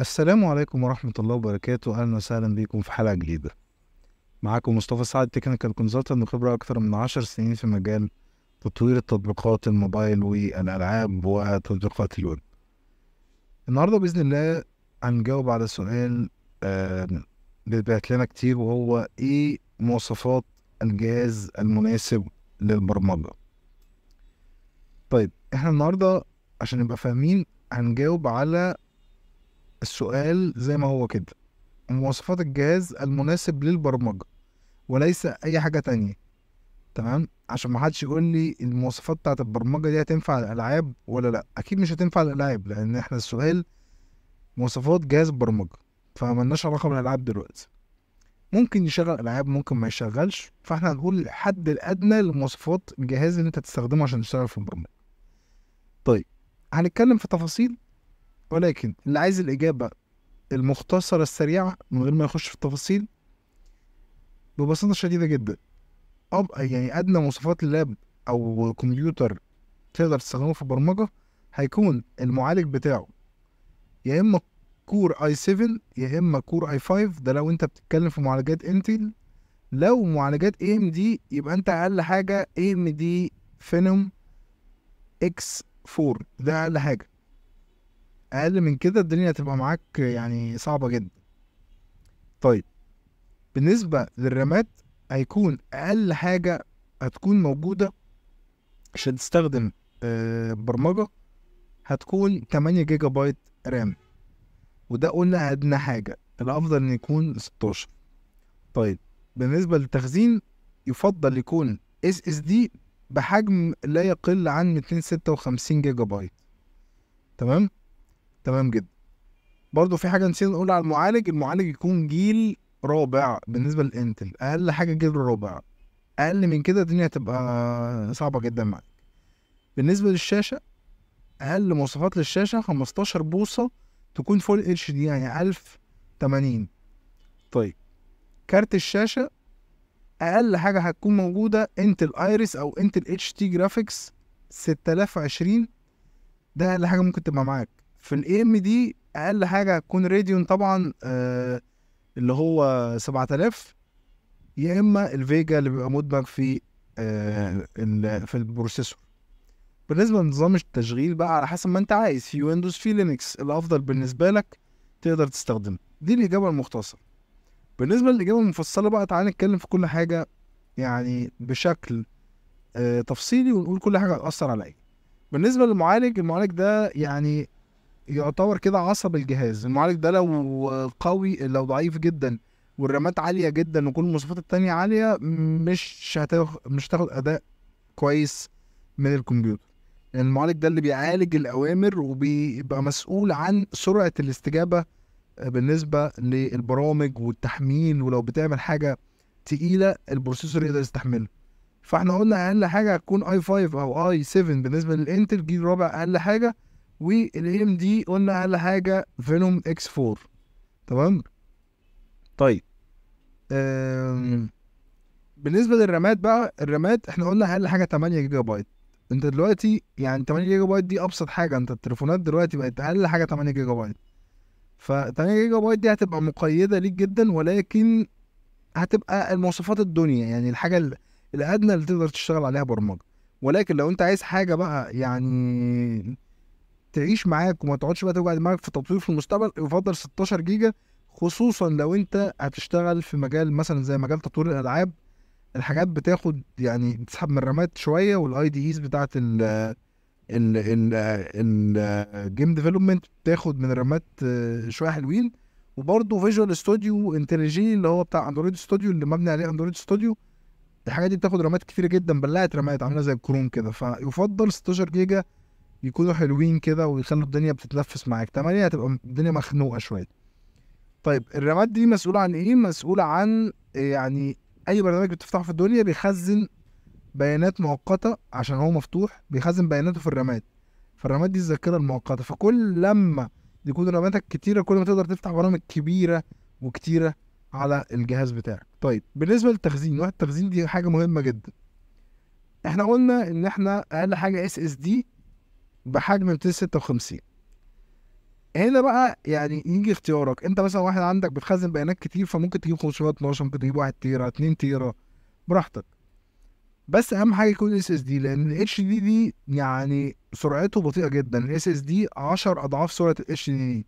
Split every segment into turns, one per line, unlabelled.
السلام عليكم ورحمة الله وبركاته أهلا وسهلا بكم في حلقة جديدة معاكم مصطفى سعد تكنيكال كونسلتنت خبرة أكثر من عشر سنين في مجال تطوير التطبيقات الموبايل والألعاب وتطبيقات الويب النهاردة بإذن الله هنجاوب على سؤال بيتبعت لنا كتير وهو إيه مواصفات الجهاز المناسب للبرمجة طيب احنا النهاردة عشان نبقى فاهمين هنجاوب على السؤال زي ما هو كده مواصفات الجهاز المناسب للبرمجة وليس أي حاجة تانية تمام عشان ما حدش يقول لي المواصفات بتاعة البرمجة دي هتنفع الألعاب ولا لأ أكيد مش هتنفع الألعاب لأن إحنا السؤال مواصفات جهاز برمجة لناش علاقة بالألعاب دلوقتي ممكن يشغل ألعاب ممكن ما يشغلش فإحنا هنقول الحد الأدنى لمواصفات الجهاز اللي أنت تستخدمه عشان تشتغل في البرمجة طيب هنتكلم في تفاصيل ولكن اللي عايز الإجابة المختصرة السريعة من غير ما يخش في التفاصيل ببساطة شديدة جدا أب يعني أدنى مواصفات اللاب أو كمبيوتر تقدر تستخدمه في البرمجة هيكون المعالج بتاعه يا إما كور اي 7 يا اما كور اي 5 ده لو انت بتتكلم في معالجات انتل لو معالجات اي ام دي يبقى انت اقل حاجه اي ام دي فينوم اكس 4 ده اقل حاجه اقل من كده الدنيا هتبقى معاك يعني صعبه جدا طيب بالنسبه للرامات هيكون اقل حاجه هتكون موجوده عشان تستخدم آه، برمجه هتكون 8 جيجا بايت رام وده قلنا ادنى حاجه الافضل ان يكون 16 طيب بالنسبه للتخزين يفضل يكون اس اس دي بحجم لا يقل عن 256 جيجا بايت تمام تمام جدا برضو في حاجه نسينا نقول على المعالج المعالج يكون جيل رابع بالنسبه للانتل اقل حاجه جيل رابع اقل من كده الدنيا هتبقى صعبه جدا معاك بالنسبه للشاشه اقل مواصفات للشاشه 15 بوصه تكون فول اتش دي يعني 1080 طيب كارت الشاشه اقل حاجه هتكون موجوده انتل ايريس او انتل اتش تي جرافيكس 6020 ده اقل حاجه ممكن تبقى معاك في الاي ام دي اقل حاجه هتكون راديون طبعا آه اللي هو 7000 يا اما الفيجا اللي بيبقى مدمج في آه في البروسيسور بالنسبه لنظام التشغيل بقى على حسب ما انت عايز في ويندوز في لينكس الافضل بالنسبه لك تقدر تستخدمه دي الاجابه المختصره بالنسبه للاجابه المفصله بقى تعالى نتكلم في كل حاجه يعني بشكل آه تفصيلي ونقول كل حاجه هتاثر على ايه بالنسبه للمعالج المعالج ده يعني يعتبر كده عصب الجهاز المعالج ده لو قوي لو ضعيف جدا والرامات عاليه جدا وكل المواصفات التانية عاليه مش هتاخد مش هتاخد اداء كويس من الكمبيوتر المعالج ده اللي بيعالج الاوامر وبيبقى مسؤول عن سرعه الاستجابه آه، بالنسبه للبرامج والتحميل ولو بتعمل حاجه تقيله البروسيسور يقدر يستحملها فاحنا قلنا اقل حاجه هتكون اي 5 او اي 7 بالنسبه للانتل جيل رابع اقل حاجه والام دي قلنا اقل حاجه فينوم اكس 4 تمام طيب أم... بالنسبه للرامات بقى الرامات احنا قلنا اقل حاجه 8 جيجا بايت انت دلوقتي يعني 8 جيجا بايت دي ابسط حاجه انت التليفونات دلوقتي بقت اقل حاجه 8 جيجا بايت ف 8 جيجا بايت دي هتبقى مقيده ليك جدا ولكن هتبقى المواصفات الدنيا يعني الحاجه الادنى اللي تقدر تشتغل عليها برمجه ولكن لو انت عايز حاجه بقى يعني تعيش معاك وما تقعدش بقى توجع دماغك في تطوير في المستقبل يفضل 16 جيجا خصوصا لو انت هتشتغل في مجال مثلا زي مجال تطوير الالعاب الحاجات بتاخد يعني بتسحب من الرامات شويه والاي دي ايز بتاعه ال ال ال الجيم ديفلوبمنت بتاخد من الرامات شويه حلوين وبرده فيجوال ستوديو انتليجي اللي هو بتاع اندرويد ستوديو اللي مبني عليه اندرويد ستوديو الحاجات دي بتاخد رامات كتيره جدا بلعت رامات عامله زي الكروم كده فيفضل 16 جيجا يكونوا حلوين كده ويخلوا الدنيا بتتنفس معاك 8 هتبقى الدنيا مخنوقه شويه طيب الرامات دي مسؤوله عن ايه مسؤوله عن آه، يعني اي برنامج بتفتحه في الدنيا بيخزن بيانات مؤقته عشان هو مفتوح بيخزن بياناته في الرامات فالرامات دي الذاكره المؤقته فكل لما يكون راماتك كتيره كل ما تقدر تفتح برامج كبيره وكتيره على الجهاز بتاعك طيب بالنسبه للتخزين واحد التخزين دي حاجه مهمه جدا احنا قلنا ان احنا اقل حاجه اس اس دي بحجم 256 هنا بقى يعني يجي اختيارك انت مثلا واحد عندك بتخزن بيانات كتير فممكن تجيب 512 ممكن تجيب 1 تيرا 2 تيرا براحتك بس اهم حاجه يكون اس اس دي لان الاتش دي دي يعني سرعته بطيئه جدا الاس اس دي 10 اضعاف سرعه الاتش دي دي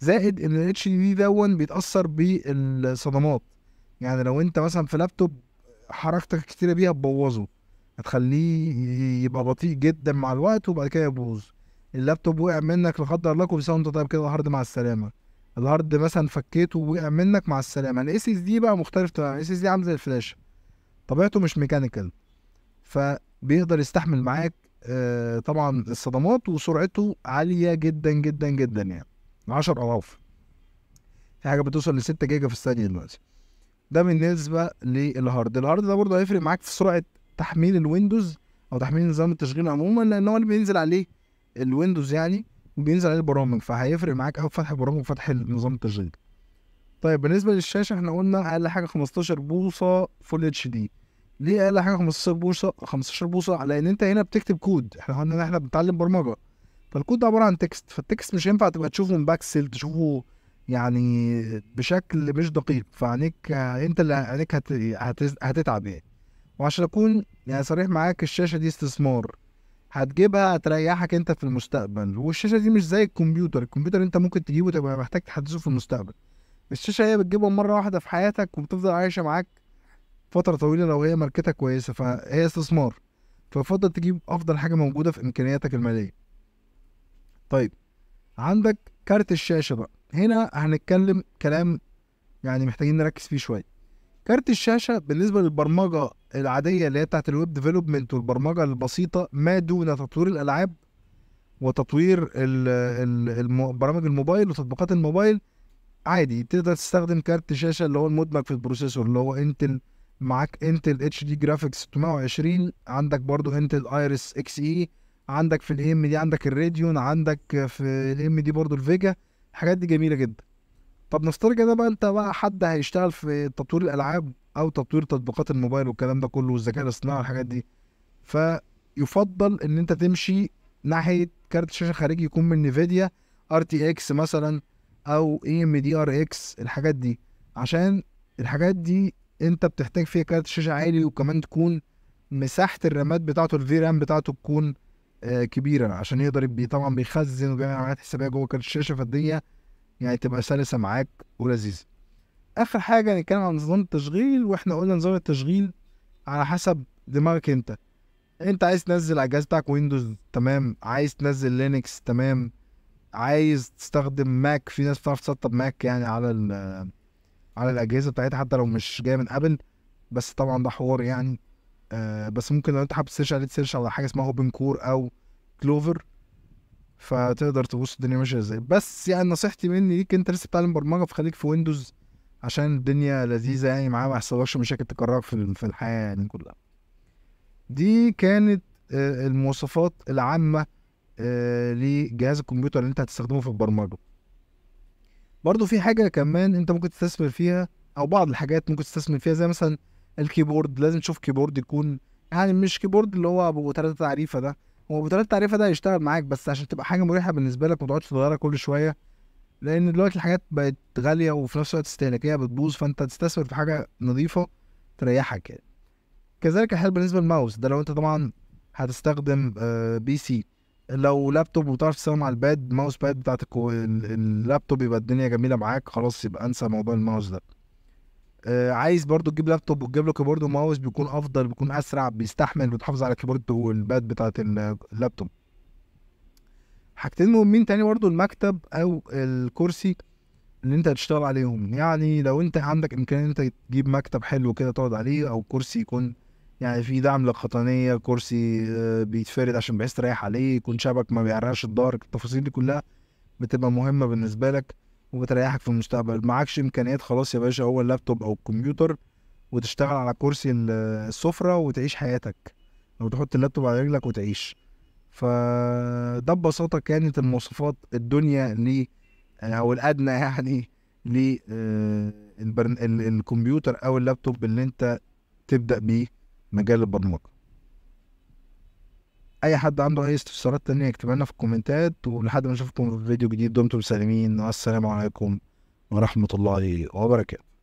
زائد ان الاتش دي دي دون بيتاثر بالصدمات يعني لو انت مثلا في لابتوب حركتك كتيره بيها تبوظه هتخليه يبقى بطيء جدا مع الوقت وبعد كده يبوظ اللابتوب وقع منك لا قدر الله وبيساوي انت طيب كده الهارد مع السلامه الهارد مثلا فكيته ووقع منك مع السلامه الاس اس دي بقى مختلف تماما الاس اس دي عامل زي الفلاشه طبيعته مش ميكانيكال فبيقدر يستحمل معاك آه، طبعا الصدمات وسرعته عاليه جدا جدا جدا يعني اضعاف في حاجه بتوصل ل 6 جيجا في الثانيه دلوقتي ده بالنسبه للهارد الهارد ده برضه هيفرق معاك في سرعه تحميل الويندوز او تحميل نظام التشغيل عموما لان هو اللي بينزل عليه الويندوز يعني وبينزل عليه البرامج فهيفرق معاك قوي في فتح البرامج وفتح نظام التشغيل طيب بالنسبه للشاشه احنا قلنا اقل حاجه 15 بوصه فول اتش دي ليه اقل حاجه 15 بوصه 15 بوصه لان انت هنا بتكتب كود احنا قلنا ان احنا بنتعلم برمجه فالكود ده عباره عن تكست فالتكست مش هينفع تبقى تشوفه باكسل تشوفه يعني بشكل مش دقيق فعنيك انت اللي عينيك هتتعب يعني وعشان اكون يعني صريح معاك الشاشه دي استثمار هتجيبها هتريحك انت في المستقبل والشاشه دي مش زي الكمبيوتر الكمبيوتر انت ممكن تجيبه تبقى محتاج تحدثه في المستقبل الشاشه هي بتجيبها مره واحده في حياتك وبتفضل عايشه معاك فتره طويله لو هي ماركتها كويسه فهي استثمار ففضل تجيب افضل حاجه موجوده في امكانياتك الماليه طيب عندك كارت الشاشه بقى هنا هنتكلم كلام يعني محتاجين نركز فيه شويه كارت الشاشه بالنسبه للبرمجه العاديه اللي هي بتاعت الويب ديفلوبمنت والبرمجه البسيطه ما دون تطوير الالعاب وتطوير برامج الموبايل وتطبيقات الموبايل عادي تقدر تستخدم كارت شاشه اللي هو المدمج في البروسيسور اللي هو انتل معاك انتل اتش دي جرافيكس 620 عندك برضو انتل ايرس اكس اي عندك في الاي ام دي عندك الراديون عندك في الاي ام دي برضو الفيجا الحاجات دي جميله جدا طب نفترض كده بقى انت بقى حد هيشتغل في تطوير الالعاب او تطوير تطبيقات الموبايل والكلام ده كله والذكاء الاصطناعي والحاجات دي فيفضل ان انت تمشي ناحيه كارت شاشه خارجي يكون من نيفيديا ار تي اكس مثلا او اي ام دي ار اكس الحاجات دي عشان الحاجات دي انت بتحتاج فيها كارت شاشه عالي وكمان تكون مساحه الرامات بتاعته الفي رام بتاعته تكون آه كبيره عشان يقدر بي طبعا بيخزن وبيعمل عمليات حسابيه جوه كارت الشاشه فالدنيا يعني تبقى سلسه معاك ولذيذه اخر حاجه هنتكلم عن نظام التشغيل واحنا قلنا نظام التشغيل على حسب دماغك انت انت عايز تنزل على الجهاز بتاعك ويندوز تمام عايز تنزل لينكس تمام عايز تستخدم ماك في ناس بتعرف تسطب ماك يعني على ال على الاجهزه بتاعتها حتى لو مش جايه من ابل بس طبعا ده حوار يعني آه بس ممكن لو انت حابب تسيرش عليه تسيرش على حاجه اسمها اوبن كور او كلوفر فتقدر تبص الدنيا ماشيه ازاي بس يعني نصيحتي مني ليك انت لسه بتعلم برمجه فخليك في ويندوز عشان الدنيا لذيذه يعني معاه ما يحصلوش مشاكل تكررك في في الحياه يعني كلها دي كانت المواصفات العامه لجهاز الكمبيوتر اللي انت هتستخدمه في البرمجه برضو في حاجه كمان انت ممكن تستثمر فيها او بعض الحاجات ممكن تستثمر فيها زي مثلا الكيبورد لازم تشوف كيبورد يكون يعني مش كيبورد اللي هو ابو ثلاثة تعريفه ده هو ابو ثلاثة تعريفه ده هيشتغل معاك بس عشان تبقى حاجه مريحه بالنسبه لك وما تقعدش تغيرها كل شويه لان دلوقتي الحاجات بقت غاليه وفي نفس الوقت استهلاكيه بتبوظ فانت تستثمر في حاجه نظيفه تريحك يعني كذلك الحال بالنسبه للماوس ده لو انت طبعا هتستخدم آه، بي سي لو لابتوب وتعرف تستخدم على الباد ماوس باد بتاعت اللابتوب يبقى الدنيا جميله معاك خلاص يبقى انسى موضوع الماوس ده آه، عايز برضو تجيب لابتوب وتجيب له كيبورد وماوس بيكون افضل بيكون اسرع بيستحمل بتحافظ على الكيبورد والباد بتاعت اللابتوب حاجتين مهمين تاني برضه المكتب او الكرسي اللي انت هتشتغل عليهم يعني لو انت عندك امكانيه انت تجيب مكتب حلو كده تقعد عليه او كرسي يكون يعني في دعم للقطنيه كرسي آه، بيتفرد عشان بحيث تريح عليه يكون شبك ما بيعرقش الظهر التفاصيل دي كلها بتبقى مهمه بالنسبه لك وبتريحك في المستقبل معكش امكانيات خلاص يا باشا هو اللابتوب او الكمبيوتر وتشتغل على كرسي السفره وتعيش حياتك او تحط اللابتوب على رجلك وتعيش فده ببساطه كانت المواصفات الدنيا ل آه، او الادنى يعني للكمبيوتر آه، او اللابتوب اللي انت تبدا بيه مجال البرمجه اي حد عنده اي استفسارات تانية اكتبها لنا في الكومنتات ولحد ما نشوفكم في فيديو جديد دمتم سالمين والسلام عليكم ورحمه الله وبركاته